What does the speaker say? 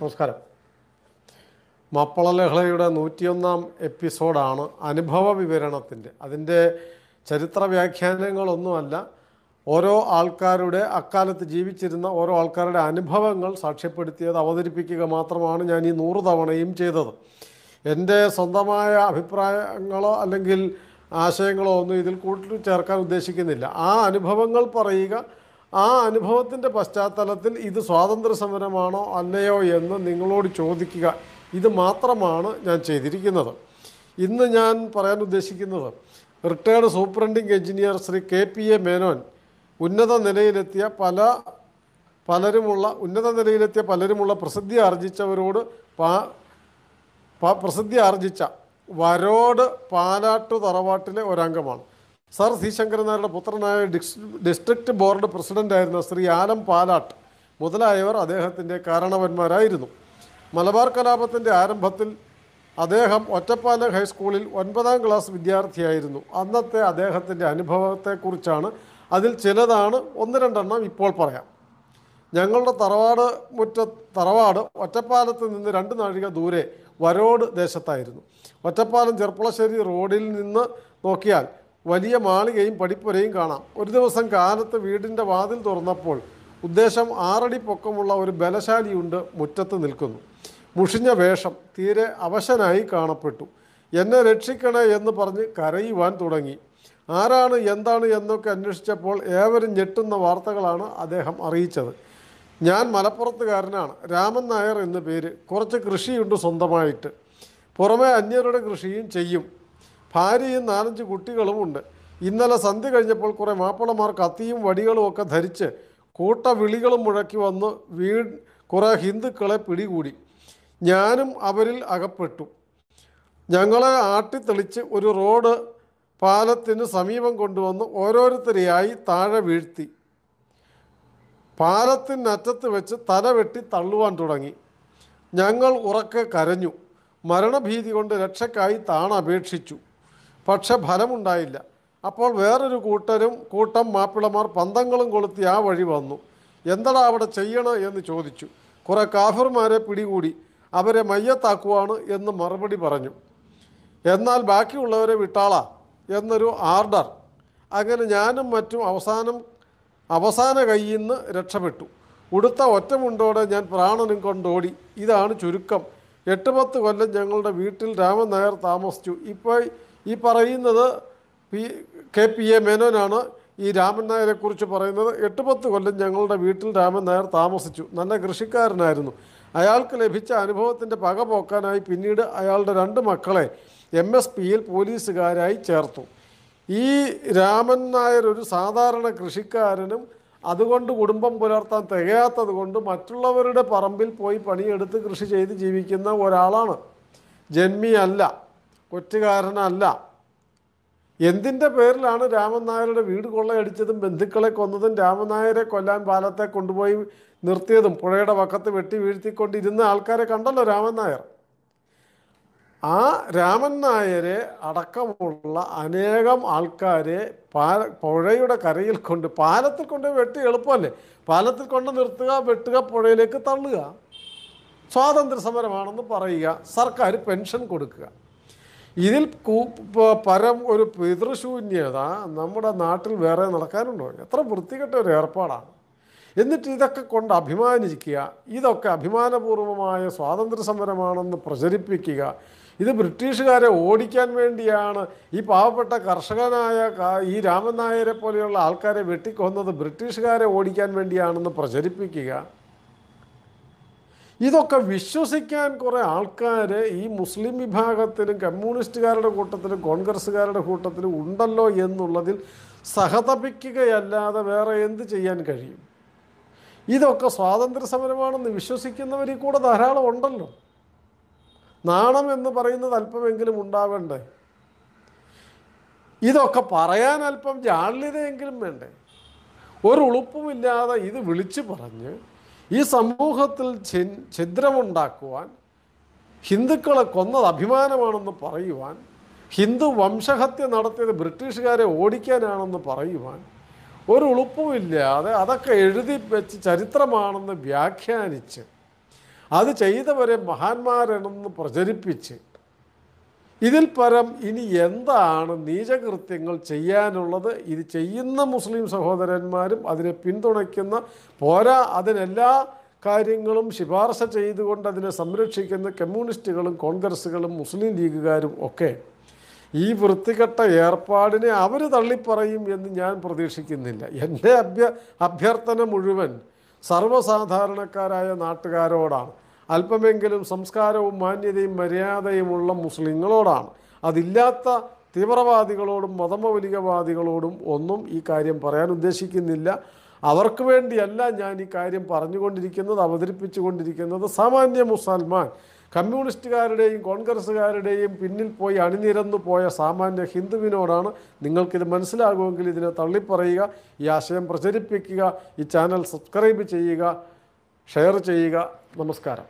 നമസ്കാരം മാപ്പള ലഹളയുടെ നൂറ്റിയൊന്നാം എപ്പിസോഡാണ് അനുഭവ വിവരണത്തിൻ്റെ അതിൻ്റെ ചരിത്ര വ്യാഖ്യാനങ്ങളൊന്നുമല്ല ഓരോ ആൾക്കാരുടെ അക്കാലത്ത് ജീവിച്ചിരുന്ന ഓരോ ആൾക്കാരുടെ അനുഭവങ്ങൾ സാക്ഷ്യപ്പെടുത്തിയത് അവതരിപ്പിക്കുക മാത്രമാണ് ഞാൻ ഈ നൂറ് തവണയും ചെയ്തത് എൻ്റെ സ്വന്തമായ അഭിപ്രായങ്ങളോ അല്ലെങ്കിൽ ആശയങ്ങളോ ഒന്നും ഇതിൽ കൂട്ടിൽ ചേർക്കാൻ ഉദ്ദേശിക്കുന്നില്ല ആ അനുഭവങ്ങൾ പറയുക ആ അനുഭവത്തിൻ്റെ പശ്ചാത്തലത്തിൽ ഇത് സ്വാതന്ത്ര്യ സമരമാണോ അല്ലയോ എന്ന് നിങ്ങളോട് ചോദിക്കുക ഇത് മാത്രമാണ് ഞാൻ ചെയ്തിരിക്കുന്നത് ഇന്ന് ഞാൻ പറയാൻ ഉദ്ദേശിക്കുന്നത് retired superintending engineer Shri K P A Menon ഉന്നത നിലയിലെത്തിയ പല പലരുമുള്ള ഉന്നത നിലയിലെത്തിയ പലരുമുള്ള പ്രസിദ്ധി ആർജിച്ചവരോട് പാ പ്രസിദ്ധി ആർജിച്ച വരോട് പാലാട്ടു തറവാട്ടിലെ ഒരംഗമാണ് സർ സി ശങ്കരൻ നായരുടെ പുത്രനായ ഡിസ്ട്രിക്ട് ബോർഡ് പ്രസിഡൻ്റായിരുന്ന ശ്രീ ആലം പാലാട്ട് മുതലായവർ അദ്ദേഹത്തിൻ്റെ കാരണവന്മാരായിരുന്നു മലബാർ കലാപത്തിൻ്റെ ആരംഭത്തിൽ അദ്ദേഹം ഒറ്റപ്പാലം ഹൈസ്കൂളിൽ ഒൻപതാം ക്ലാസ് വിദ്യാർത്ഥിയായിരുന്നു അന്നത്തെ അദ്ദേഹത്തിൻ്റെ അനുഭവത്തെക്കുറിച്ചാണ് അതിൽ ചിലതാണ് ഒന്ന് രണ്ടെണ്ണം ഇപ്പോൾ പറയാം ഞങ്ങളുടെ തറവാട് മുറ്റ തറവാട് ഒറ്റപ്പാലത്ത് നിന്ന് രണ്ട് നാഴിക ദൂരെ വരോട് ദേശത്തായിരുന്നു ഒറ്റപ്പാലം ചെർപ്പളശ്ശേരി റോഡിൽ നിന്ന് നോക്കിയാൽ വലിയ മാളികയും പടിപ്പുരയും കാണാം ഒരു ദിവസം കാലത്ത് വീടിൻ്റെ വാതിൽ തുറന്നപ്പോൾ ഉദ്ദേശം ആറടി പൊക്കമുള്ള ഒരു ബലശാലിയുണ്ട് മുറ്റത്ത് നിൽക്കുന്നു മുഷിഞ്ഞ വേഷം തീരെ അവശനായി കാണപ്പെട്ടു എന്നെ രക്ഷിക്കണേ എന്ന് പറഞ്ഞ് കരയുവാൻ തുടങ്ങി ആരാണ് എന്താണ് എന്നൊക്കെ അന്വേഷിച്ചപ്പോൾ ഏവരും ഞെട്ടുന്ന വാർത്തകളാണ് അദ്ദേഹം അറിയിച്ചത് ഞാൻ മലപ്പുറത്തുകാരനാണ് രാമൻ നായർ എന്ന പേര് കുറച്ച് കൃഷിയുണ്ട് സ്വന്തമായിട്ട് പുറമെ അന്യരുടെ കൃഷിയും ചെയ്യും ഭാര്യയും നാലഞ്ച് കുട്ടികളുമുണ്ട് ഇന്നലെ സന്ധ്യ കഴിഞ്ഞപ്പോൾ കുറേ മാപ്പിളമാർ കത്തിയും വടികളും ഒക്കെ ധരിച്ച് കൂട്ടവിളികളും വിളികളും മുഴക്കി വന്ന് വീ കുറേ ഹിന്ദുക്കളെ പിടികൂടി ഞാനും അവരിൽ അകപ്പെട്ടു ഞങ്ങളെ ആട്ടിത്തെളിച്ച് ഒരു റോഡ് പാലത്തിന് സമീപം കൊണ്ടുവന്ന് ഓരോരുത്തരെയായി താഴെ വീഴ്ത്തി പാലത്തിനറ്റത്ത് വെച്ച് തല വെട്ടി തള്ളുവാൻ തുടങ്ങി ഞങ്ങൾ ഉറക്കെ കരഞ്ഞു മരണഭീതി കൊണ്ട് രക്ഷക്കായി താണപേക്ഷിച്ചു പക്ഷെ ഫലമുണ്ടായില്ല അപ്പോൾ വേറൊരു കൂട്ടരും കൂട്ടം മാപ്പിളമാർ പന്തങ്ങളും കൊളുത്തി ആ വഴി വന്നു എന്തടാ അവിടെ ചെയ്യണം എന്ന് ചോദിച്ചു കുറേ കാഫർമാരെ പിടികൂടി അവരെ മയ്യത്താക്കുവാണ് എന്ന് മറുപടി പറഞ്ഞു എന്നാൽ ബാക്കിയുള്ളവരെ വിട്ടാളാ എന്നൊരു ആർഡർ അങ്ങനെ ഞാനും മറ്റും അവസാനം അവസാന കയ്യിൽ നിന്ന് രക്ഷപ്പെട്ടു ഉടുത്ത ഒറ്റമുണ്ടോടെ ഞാൻ പ്രാണനും കൊണ്ടോടി ഇതാണ് ചുരുക്കം എട്ട് പത്ത് കൊല്ലം ഞങ്ങളുടെ വീട്ടിൽ രാമൻ നായർ താമസിച്ചു ഇപ്പോൾ ഈ പറയുന്നത് പി കെ പി എ മേനോനാണ് ഈ രാമൻ നായരെക്കുറിച്ച് പറയുന്നത് എട്ട് പത്ത് കൊല്ലം ഞങ്ങളുടെ വീട്ടിൽ രാമൻ നായർ താമസിച്ചു നല്ല കൃഷിക്കാരനായിരുന്നു അയാൾക്ക് ലഭിച്ച അനുഭവത്തിൻ്റെ പക പോക്കാനായി പിന്നീട് അയാളുടെ രണ്ട് മക്കളെ എം എസ് പിയിൽ പോലീസുകാരായി ചേർത്തു ഈ രാമൻ നായർ ഒരു സാധാരണ കൃഷിക്കാരനും അതുകൊണ്ട് കുടുംബം പുലർത്താൻ തികയാത്തത് കൊണ്ട് മറ്റുള്ളവരുടെ പറമ്പിൽ പോയി പണിയെടുത്ത് കൃഷി ചെയ്ത് ജീവിക്കുന്ന ഒരാളാണ് ജന്മിയല്ല കൊറ്റുകാരനല്ല എന്തിൻ്റെ പേരിലാണ് രാമൻ നായരുടെ വീട് കൊള്ളയടിച്ചതും ബന്ധുക്കളെ കൊന്നതും രാമൻ നായരെ കൊല്ലാൻ പാലത്തെ കൊണ്ടുപോയി നിർത്തിയതും പുഴയുടെ വക്കത്ത് വെട്ടി വീഴ്ത്തിക്കൊണ്ടിരുന്ന ആൾക്കാരെ കണ്ടല്ലോ രാമൻ നായർ ആ രാമൻ നായരെ അടക്കമുള്ള അനേകം ആൾക്കാരെ പുഴയുടെ കരയിൽ കൊണ്ട് പാലത്തിൽ കൊണ്ട് വെട്ടി എളുപ്പമല്ലേ പാലത്തിൽ കൊണ്ട് നിർത്തുക വെട്ടുക പുഴയിലേക്ക് തള്ളുക സ്വാതന്ത്ര്യ സമരമാണെന്ന് പറയുക സർക്കാർ പെൻഷൻ കൊടുക്കുക ഇതിൽ പരം ഒരു പിതൃശൂന്യത നമ്മുടെ നാട്ടിൽ വേറെ നടക്കാനുണ്ടോ എത്ര വൃത്തികെട്ട ഒരു ഏർപ്പാടാണ് എന്നിട്ട് ഇതൊക്കെ കൊണ്ട് അഭിമാനിക്കുക ഇതൊക്കെ അഭിമാനപൂർവമായ സ്വാതന്ത്ര്യ സമരമാണെന്ന് പ്രചരിപ്പിക്കുക ഇത് ബ്രിട്ടീഷുകാരെ ഓടിക്കാൻ വേണ്ടിയാണ് ഈ പാവപ്പെട്ട കർഷകനായ ഈ രാമൻ നായരെ പോലെയുള്ള ആൾക്കാരെ വെട്ടിക്കൊന്നത് ബ്രിട്ടീഷുകാരെ ഓടിക്കാൻ വേണ്ടിയാണെന്ന് പ്രചരിപ്പിക്കുക ഇതൊക്കെ വിശ്വസിക്കാൻ കുറേ ആൾക്കാർ ഈ മുസ്ലിം വിഭാഗത്തിലും കമ്മ്യൂണിസ്റ്റുകാരുടെ കൂട്ടത്തിലും കോൺഗ്രസ്സുകാരുടെ കൂട്ടത്തിലും ഉണ്ടല്ലോ എന്നുള്ളതിൽ സഹതപിക്കുകയല്ലാതെ വേറെ എന്ത് ചെയ്യാൻ കഴിയും ഇതൊക്കെ സ്വാതന്ത്ര്യ സമരമാണെന്ന് വിശ്വസിക്കുന്നവരിൽ കൂടെ ധാരാളം ഉണ്ടല്ലോ നാണം എന്ന് പറയുന്നത് അല്പമെങ്കിലും ഉണ്ടാവേണ്ടേ ഇതൊക്കെ പറയാൻ അല്പം ജാള്യതയെങ്കിലും വേണ്ടേ ഒരു ഉളുപ്പുമില്ലാതെ ഇത് വിളിച്ചു പറഞ്ഞ് ഈ സമൂഹത്തിൽ ഛിദ്രമുണ്ടാക്കുവാൻ ഹിന്ദുക്കളെ കൊന്നത് അഭിമാനമാണെന്ന് പറയുവാൻ ഹിന്ദു വംശഹത്യ നടത്തിയത് ബ്രിട്ടീഷുകാരെ ഓടിക്കാനാണെന്ന് പറയുവാൻ ഒരു ഉളുപ്പുമില്ലാതെ അതൊക്കെ എഴുതി വെച്ച് ചരിത്രമാണെന്ന് വ്യാഖ്യാനിച്ച് അത് ചെയ്തവരെ മഹാന്മാരെന്ന് പ്രചരിപ്പിച്ച് ഇതിൽ പരം ഇനി എന്താണ് നീചകൃത്യങ്ങൾ ചെയ്യാനുള്ളത് ഇത് ചെയ്യുന്ന മുസ്ലിം സഹോദരന്മാരും അതിനെ പിന്തുണയ്ക്കുന്ന പോരാ അതിനെല്ലാ കാര്യങ്ങളും ശിപാർശ ചെയ്തുകൊണ്ട് അതിനെ സംരക്ഷിക്കുന്ന കമ്മ്യൂണിസ്റ്റുകളും കോൺഗ്രസ്സുകളും മുസ്ലിം ലീഗുകാരും ഒക്കെ ഈ വൃത്തികെട്ട ഏർപ്പാടിനെ അവർ തള്ളിപ്പറയും എന്ന് ഞാൻ പ്രതീക്ഷിക്കുന്നില്ല എൻ്റെ അഭ്യ അഭ്യർത്ഥന മുഴുവൻ സർവ്വസാധാരണക്കാരായ നാട്ടുകാരോടാണ് അല്പമെങ്കിലും സംസ്കാരവും മാന്യതയും മര്യാദയുമുള്ള മുസ്ലിങ്ങളോടാണ് അതില്ലാത്ത തീവ്രവാദികളോടും മതമൗലികവാദികളോടും ഒന്നും ഈ കാര്യം പറയാൻ ഉദ്ദേശിക്കുന്നില്ല അവർക്ക് വേണ്ടിയല്ല ഞാൻ ഈ കാര്യം പറഞ്ഞുകൊണ്ടിരിക്കുന്നത് അവതരിപ്പിച്ചുകൊണ്ടിരിക്കുന്നത് സാമാന്യ മുസൽമാൻ കമ്മ്യൂണിസ്റ്റുകാരുടെയും കോൺഗ്രസ്സുകാരുടെയും പിന്നിൽ പോയി അണിനിരന്നു പോയ സാമാന്യ ഹിന്ദുവിനോടാണ് നിങ്ങൾക്കിത് മനസ്സിലാകുമെങ്കിൽ ഇതിനെ തള്ളിപ്പറയുക ഈ ആശയം പ്രചരിപ്പിക്കുക ഈ ചാനൽ സബ്സ്ക്രൈബ് ചെയ്യുക ഷെയർ ചെയ്യുക നമസ്കാരം